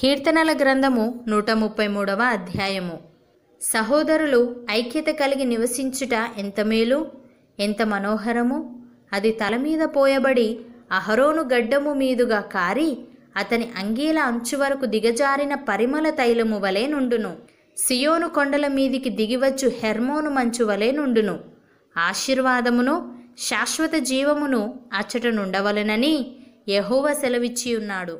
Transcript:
కీర్తనల గ్రంథము నూట ముప్పై మూడవ అధ్యాయము సహోదరులు ఐక్యత కలిగి నివసించుట ఎంత మేలు ఎంత మనోహరము అది తల మీద పోయబడి అహరోను గడ్డము మీదుగా కారి అతని అంగీల అంచు వరకు దిగజారిన పరిమళ తైలము వలె నుండును సియోను కొండల మీదికి దిగివచ్చు హెర్మోను మంచు వలె నుండును ఆశీర్వాదమును శాశ్వత జీవమును అచ్చట యహోవ సెలవిచ్చియున్నాడు